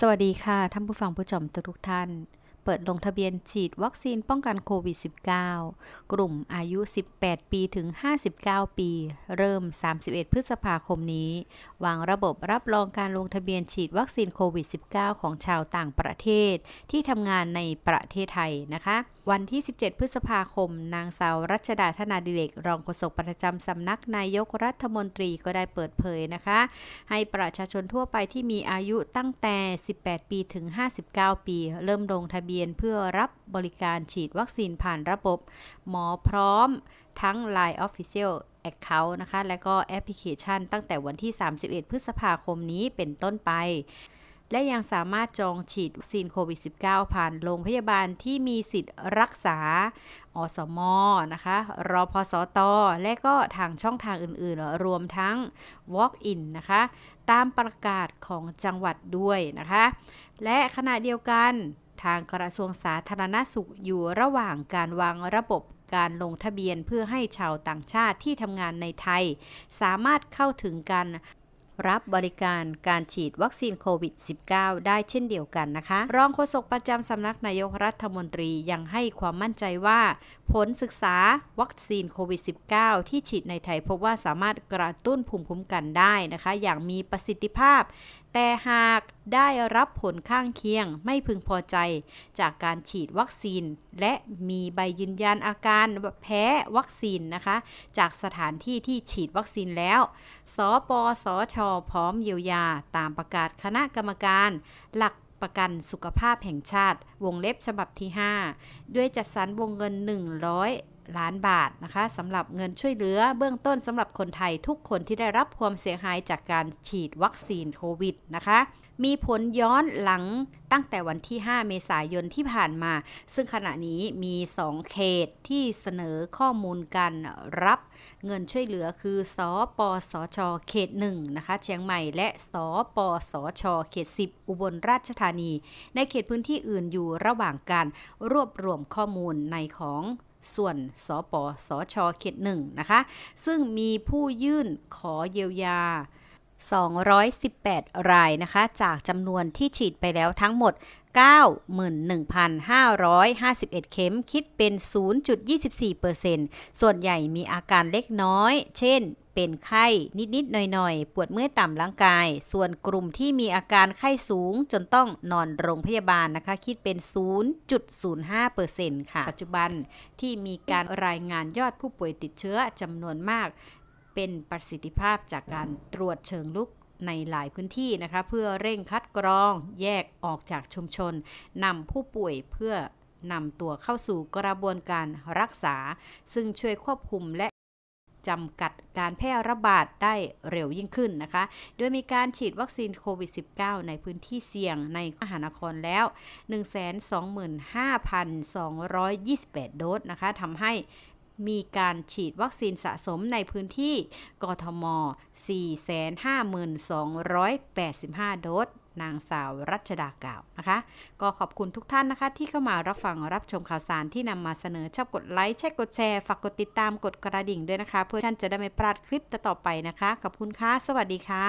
สวัสดีค่ะท่านผู้ฟังผู้ชมทุกท่านเปิดลงทะเบียนฉีดวัคซีนป้องกันโควิด -19 กลุ่มอายุ 18 ปีถึง 59 ปี เริ่ม 31 พฤษภาคมนี้ วางระบบรับรองการลงทะเบียนฉีดวัคซีนโควิด -19 ของชาวต่างประเทศ ที่ทำงานในประเทศไทยนะคะ วันที่ 17 พฤษภาคม นางสาวรัชดา ธนาดิเรก รองโฆษกประจำสำนักนายกรัฐมนตรีก็ได้เปิดเผยนะคะ ให้ประชาชนทั่วไปที่มีอายุตั้งแต่ 18 ปีถึง 59 ปี เริ่มลงทะเบียนยนเพื่อรับบริการฉีดวัคซีนผ่านระบบ หมอพร้อมทั้ง Line Official Account นะคะและก็แอปพลิเคชันตั้งแต่วันที่ 31 พฤษภาคมนี้เป็นต้นไป และยังสามารถจองฉีดวัคซีนโควิด -19 ผ่านโรงพยาบาลที่มีสิทธิ์รักษาอสมนะคะรอพอสอตอและก็ทางช่องทางอื่นๆ รวมทั้ง Walk-in นะคะตามประกาศของจังหวัดด้วยนะคะ และขณะเดียวกันทางกระทรวงสาธารณสุขอยู่ระหว่างการวางระบบการลงทะเบียนเพื่อให้ชาวต่างชาติที่ทำงานในไทย สามารถเข้าถึงการรับบริการการฉีดวัคซีนโควิด -19 ได้เช่นเดียวกันนะคะ รองโฆษกประจำสำนักนายกรัฐมนตรียังให้ความมั่นใจว่า ผลศึกษาวัคซีนโควิด -19 ที่ฉีดในไทย พบว่าสามารถกระตุ้นภูมิคุ้มกันได้นะคะอย่างมีประสิทธิภาพแต่หากได้รับผลข้างเคียงไม่พึงพอใจจากการฉีดวัคซีน และมีใบยืนยันอาการแพ้วัคซีนนะคะ จากสถานที่ที่ฉีดวัคซีนแล้ว สปสช พร้อมเยียวยาตามประกาศคณะกรรมการ หลักประกันสุขภาพแห่งชาติวงเล็บฉบับที่ 5 ด้วยจัดสรรวงเงิน 100ล้านบาทนะคะสำหรับเงินช่วยเหลือเบื้องต้นสำหรับคนไทยทุกคนที่ได้รับความเสียหายจากการฉีดวัคซีนโควิดนะคะ มีผลย้อนหลังตั้งแต่วันที่ 5 เมษายนที่ผ่านมา ซึ่งขณะนี้มี 2 เขตที่เสนอข้อมูลการรับ เงินช่วยเหลือคือสอปอสอชอเขต1นะคะเชียงใหม่และสอปอสอชอเขต10อุบลราชธานี ในเขตพื้นที่อื่นอยู่ระหว่างการรวบรวมข้อมูลในของส่วนสปสชเขตหนึ่งนะคะ ซึ่งมีผู้ยื่นขอเยียวยา 218 รายนะคะ จากจำนวนที่ฉีดไปแล้วทั้งหมด91,551 เข็มคิดเป็น 0.24%ส่วนใหญ่มีอาการเล็กน้อยเช่นเป็นไข้นิดๆหน่อยๆ ปวดเมื่อยต่ำร่างกาย ส่วนกลุ่มที่มีอาการไข้สูงจนต้องนอนโรงพยาบาลนะคะคิดเป็น 0.05%ค่ะ ปัจจุบันที่มีการรายงานยอดผู้ป่วยติดเชื้อจำนวนมากเป็นประสิทธิภาพจากการตรวจเชิงลุกในหลายพื้นที่นะคะ เพื่อเร่งคัดกรองแยกออกจากชุมชนนำผู้ป่วยเพื่อนำตัวเข้าสู่กระบวนการรักษา ซึ่งช่วยควบคุมและจำกัดการแพร่ระบาดได้เร็วยิ่งขึ้นนะคะโดยมีการฉีดวัคซีนโควิด -19 ในพื้นที่เสี่ยงในมหานครแล้ว 125,228 โดสนะคะทำให้มีการฉีดวัคซีนสะสมในพื้นที่ กทม 452,885โดส นางสาวรัชดากล่าวนะคะ ก็ขอบคุณทุกท่านนะคะที่เข้ามารับฟังรับชมข่าวสารที่นำมาเสนอ ชอบกดไลค์ แชร์กดแชร์ ฝากกดติดตาม กดกระดิ่งด้วยนะคะ เพื่อท่านจะได้ไม่พลาดคลิปต่อไปนะคะ ขอบคุณค่ะ สวัสดีค่ะ